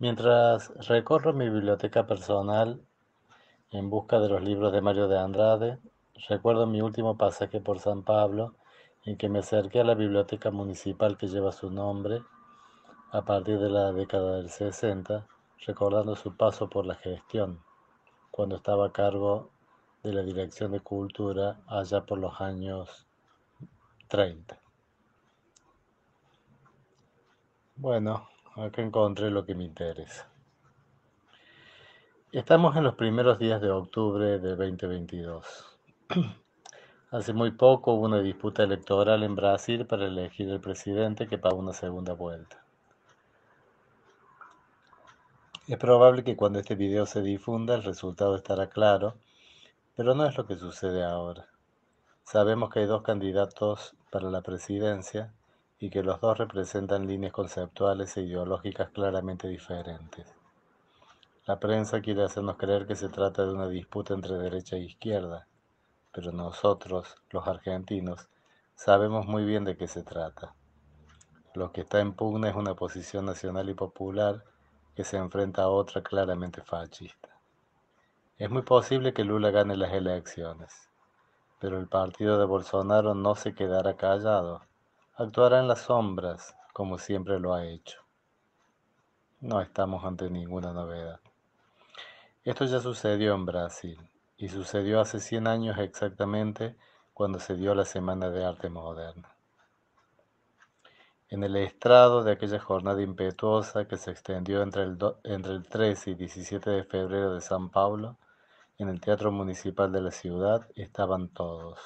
Mientras recorro mi biblioteca personal en busca de los libros de Mario de Andrade, recuerdo mi último pasaje por San Pablo en que me acerqué a la biblioteca municipal que lleva su nombre a partir de la década del 60, recordando su paso por la gestión, cuando estaba a cargo de la Dirección de Cultura allá por los años 30. Bueno, acá encontré lo que me interesa. Estamos en los primeros días de octubre de 2022. Hace muy poco hubo una disputa electoral en Brasil para elegir el presidente que paga una segunda vuelta. Es probable que cuando este video se difunda el resultado estará claro, pero no es lo que sucede ahora. Sabemos que hay dos candidatos para la presidencia y que los dos representan líneas conceptuales e ideológicas claramente diferentes. La prensa quiere hacernos creer que se trata de una disputa entre derecha e izquierda, pero nosotros, los argentinos, sabemos muy bien de qué se trata. Lo que está en pugna es una posición nacional y popular que se enfrenta a otra claramente fascista. Es muy posible que Lula gane las elecciones, pero el partido de Bolsonaro no se quedará callado actuará en las sombras como siempre lo ha hecho. No estamos ante ninguna novedad. Esto ya sucedió en Brasil y sucedió hace 100 años exactamente cuando se dio la Semana de Arte Moderna. En el estrado de aquella jornada impetuosa que se extendió entre el, entre el 13 y 17 de febrero de San Pablo, en el Teatro Municipal de la ciudad estaban todos,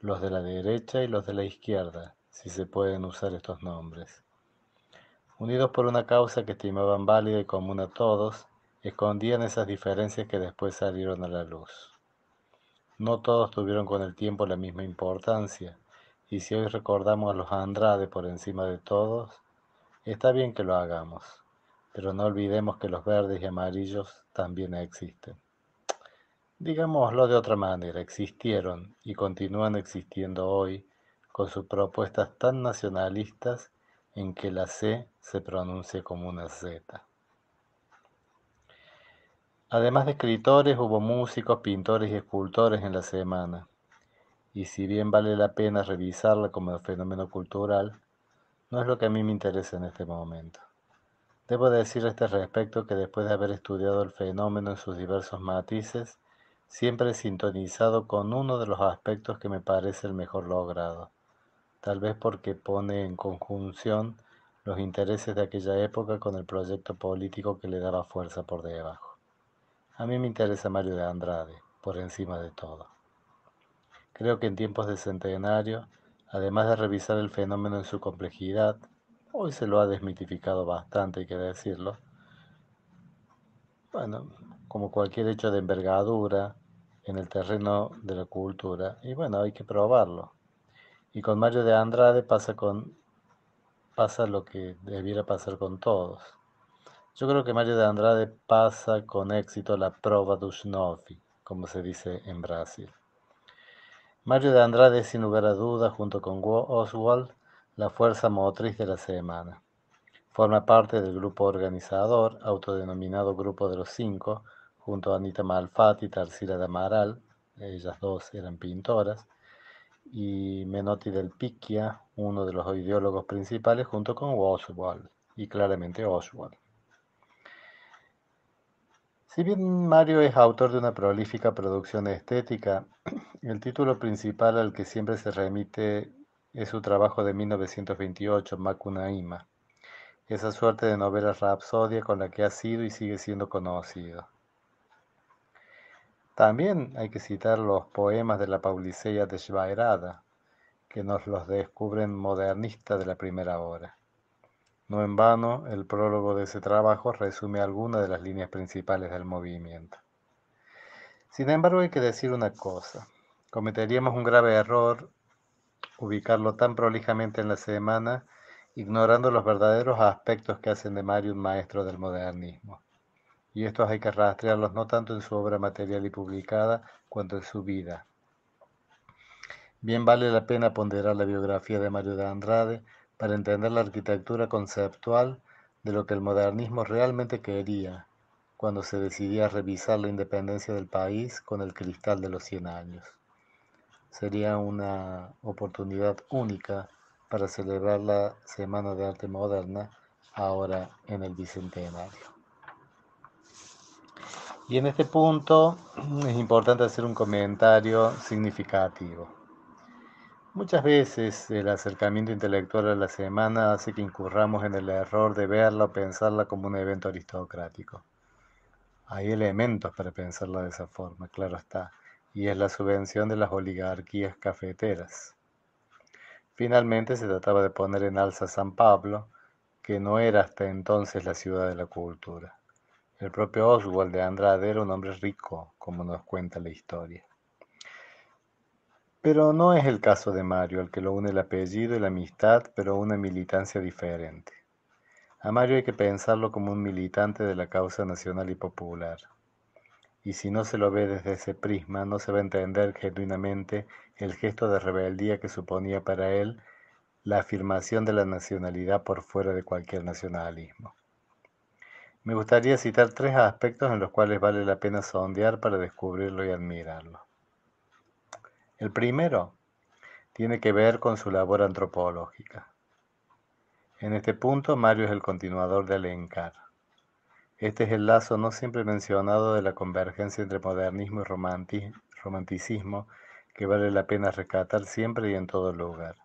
los de la derecha y los de la izquierda, si se pueden usar estos nombres. Unidos por una causa que estimaban válida y común a todos, escondían esas diferencias que después salieron a la luz. No todos tuvieron con el tiempo la misma importancia, y si hoy recordamos a los Andrade por encima de todos, está bien que lo hagamos, pero no olvidemos que los verdes y amarillos también existen. Digámoslo de otra manera, existieron y continúan existiendo hoy con sus propuestas tan nacionalistas en que la C se pronuncie como una Z. Además de escritores, hubo músicos, pintores y escultores en la semana. Y si bien vale la pena revisarla como fenómeno cultural, no es lo que a mí me interesa en este momento. Debo decir a este respecto que después de haber estudiado el fenómeno en sus diversos matices, siempre he sintonizado con uno de los aspectos que me parece el mejor logrado, tal vez porque pone en conjunción los intereses de aquella época con el proyecto político que le daba fuerza por debajo. A mí me interesa Mario de Andrade, por encima de todo. Creo que en tiempos de centenario, además de revisar el fenómeno en su complejidad, hoy se lo ha desmitificado bastante, hay que decirlo, bueno, como cualquier hecho de envergadura en el terreno de la cultura, y bueno, hay que probarlo. Y con Mario de Andrade pasa, lo que debiera pasar con todos. Yo creo que Mario de Andrade pasa con éxito la prova dos nove, como se dice en Brasil. Mario de Andrade es sin lugar a duda junto con Oswald, la fuerza motriz de la semana. Forma parte del grupo organizador, autodenominado Grupo de los Cinco, junto a Anita Malfatti y Tarsila de Amaral, ellas dos eran pintoras, y Menotti del Picchia, uno de los ideólogos principales, junto con Oswald, y claramente Oswald. Si bien Mario es autor de una prolífica producción estética, el título principal al que siempre se remite es su trabajo de 1928, Macunaíma, esa suerte de novela rapsodia con la que ha sido y sigue siendo conocido. También hay que citar los poemas de la Paulicea de Schweirada, que nos los descubren modernistas de la primera hora. No en vano, el prólogo de ese trabajo resume algunas de las líneas principales del movimiento. Sin embargo, hay que decir una cosa. Cometeríamos un grave error ubicarlo tan prolijamente en la semana, ignorando los verdaderos aspectos que hacen de Mario un maestro del modernismo y estos hay que rastrearlos no tanto en su obra material y publicada, cuanto en su vida. Bien vale la pena ponderar la biografía de Mario de Andrade para entender la arquitectura conceptual de lo que el modernismo realmente quería cuando se decidía revisar la independencia del país con el cristal de los 100 años. Sería una oportunidad única para celebrar la Semana de Arte Moderna ahora en el Bicentenario. Y en este punto es importante hacer un comentario significativo. Muchas veces el acercamiento intelectual a la semana hace que incurramos en el error de verla o pensarla como un evento aristocrático. Hay elementos para pensarla de esa forma, claro está, y es la subvención de las oligarquías cafeteras. Finalmente se trataba de poner en alza San Pablo, que no era hasta entonces la ciudad de la cultura. El propio Oswald de Andrade era un hombre rico, como nos cuenta la historia. Pero no es el caso de Mario, al que lo une el apellido y la amistad, pero una militancia diferente. A Mario hay que pensarlo como un militante de la causa nacional y popular. Y si no se lo ve desde ese prisma, no se va a entender genuinamente el gesto de rebeldía que suponía para él la afirmación de la nacionalidad por fuera de cualquier nacionalismo. Me gustaría citar tres aspectos en los cuales vale la pena sondear para descubrirlo y admirarlo. El primero tiene que ver con su labor antropológica. En este punto, Mario es el continuador de Alencar. Este es el lazo no siempre mencionado de la convergencia entre modernismo y romanticismo que vale la pena rescatar siempre y en todo lugar.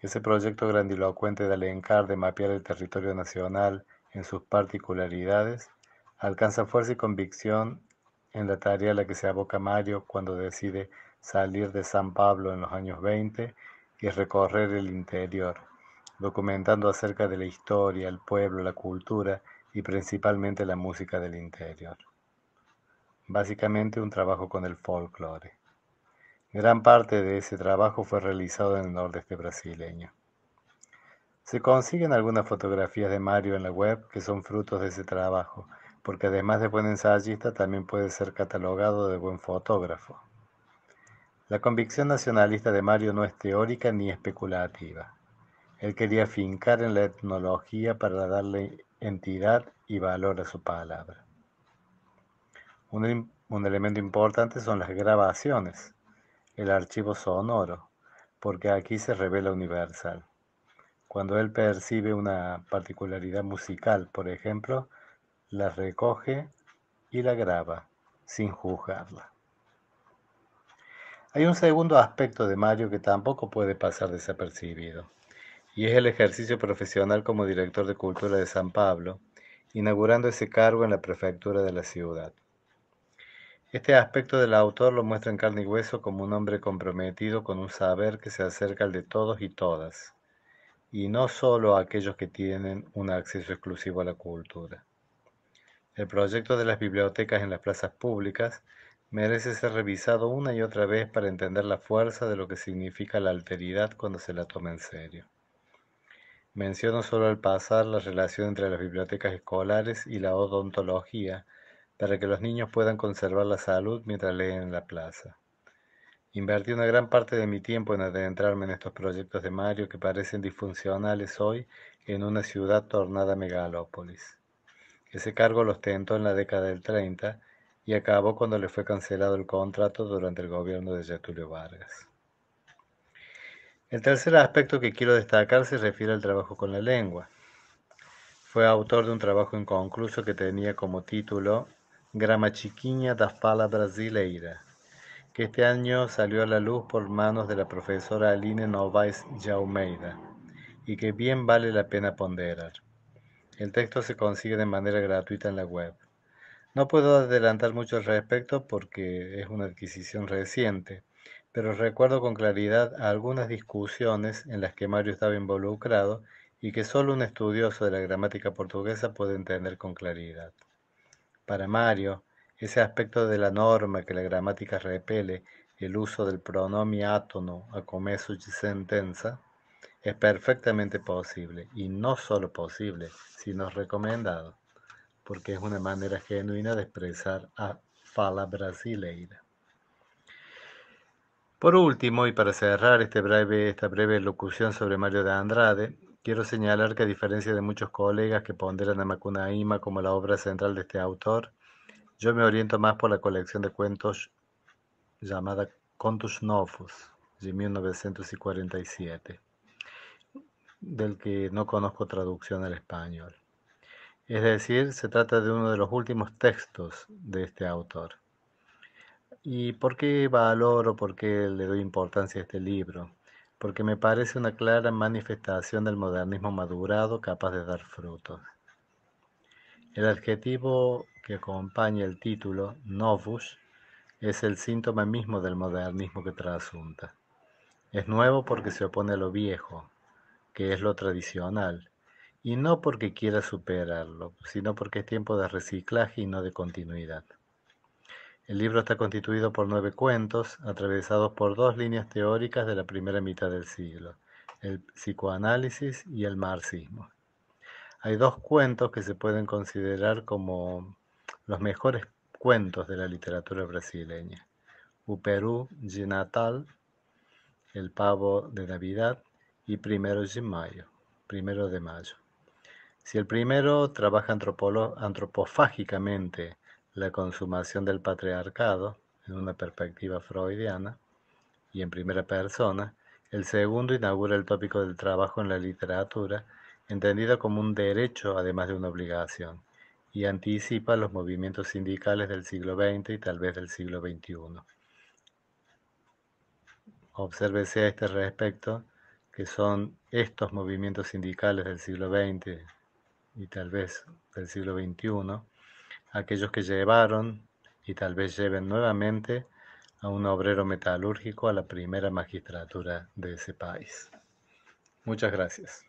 Ese proyecto grandilocuente de Alencar de mapear el territorio nacional en sus particularidades, alcanza fuerza y convicción en la tarea a la que se aboca Mario cuando decide salir de San Pablo en los años 20 y recorrer el interior, documentando acerca de la historia, el pueblo, la cultura y principalmente la música del interior. Básicamente un trabajo con el folclore. Gran parte de ese trabajo fue realizado en el nordeste brasileño. Se consiguen algunas fotografías de Mario en la web que son frutos de ese trabajo, porque además de buen ensayista también puede ser catalogado de buen fotógrafo. La convicción nacionalista de Mario no es teórica ni especulativa. Él quería fincar en la etnología para darle entidad y valor a su palabra. Un, elemento importante son las grabaciones, el archivo sonoro, porque aquí se revela universal. Cuando él percibe una particularidad musical, por ejemplo, la recoge y la graba sin juzgarla. Hay un segundo aspecto de Mario que tampoco puede pasar desapercibido, y es el ejercicio profesional como director de cultura de San Pablo, inaugurando ese cargo en la prefectura de la ciudad. Este aspecto del autor lo muestra en carne y hueso como un hombre comprometido con un saber que se acerca al de todos y todas, y no solo aquellos que tienen un acceso exclusivo a la cultura. El proyecto de las bibliotecas en las plazas públicas merece ser revisado una y otra vez para entender la fuerza de lo que significa la alteridad cuando se la toma en serio. Menciono solo al pasar la relación entre las bibliotecas escolares y la odontología para que los niños puedan conservar la salud mientras leen en la plaza. Invertí una gran parte de mi tiempo en adentrarme en estos proyectos de Mario que parecen disfuncionales hoy en una ciudad tornada megalópolis. Ese cargo lo ostentó en la década del 30 y acabó cuando le fue cancelado el contrato durante el gobierno de Getulio Vargas. El tercer aspecto que quiero destacar se refiere al trabajo con la lengua. Fue autor de un trabajo inconcluso que tenía como título Grama chiquiña da fala Brasileira que este año salió a la luz por manos de la profesora Aline Novais Jaumeida, y que bien vale la pena ponderar. El texto se consigue de manera gratuita en la web. No puedo adelantar mucho al respecto porque es una adquisición reciente, pero recuerdo con claridad algunas discusiones en las que Mario estaba involucrado y que solo un estudioso de la gramática portuguesa puede entender con claridad. Para Mario, ese aspecto de la norma que la gramática repele, el uso del pronomio átono a comienzos de sentenza, es perfectamente posible, y no solo posible, sino recomendado, porque es una manera genuina de expresar a fala brasileira. Por último, y para cerrar este breve, esta breve locución sobre Mario de Andrade, quiero señalar que a diferencia de muchos colegas que ponderan a Macunaíma como la obra central de este autor, yo me oriento más por la colección de cuentos llamada Contos Novos de 1947, del que no conozco traducción al español. Es decir, se trata de uno de los últimos textos de este autor. ¿Y por qué valoro, por qué le doy importancia a este libro? Porque me parece una clara manifestación del modernismo madurado capaz de dar frutos. El adjetivo que acompaña el título, Novus, es el síntoma mismo del modernismo que trasunta. Es nuevo porque se opone a lo viejo, que es lo tradicional, y no porque quiera superarlo, sino porque es tiempo de reciclaje y no de continuidad. El libro está constituido por nueve cuentos, atravesados por dos líneas teóricas de la primera mitad del siglo, el psicoanálisis y el marxismo. Hay dos cuentos que se pueden considerar como los mejores cuentos de la literatura brasileña. Uperú Perú de Natal, El pavo de Navidad y Primero de Mayo. Primero de mayo. Si el primero trabaja antropofágicamente la consumación del patriarcado en una perspectiva freudiana y en primera persona, el segundo inaugura el tópico del trabajo en la literatura, entendido como un derecho además de una obligación y anticipa los movimientos sindicales del siglo XX y tal vez del siglo XXI. Obsérvese a este respecto que son estos movimientos sindicales del siglo XX y tal vez del siglo XXI aquellos que llevaron y tal vez lleven nuevamente a un obrero metalúrgico a la primera magistratura de ese país. Muchas gracias.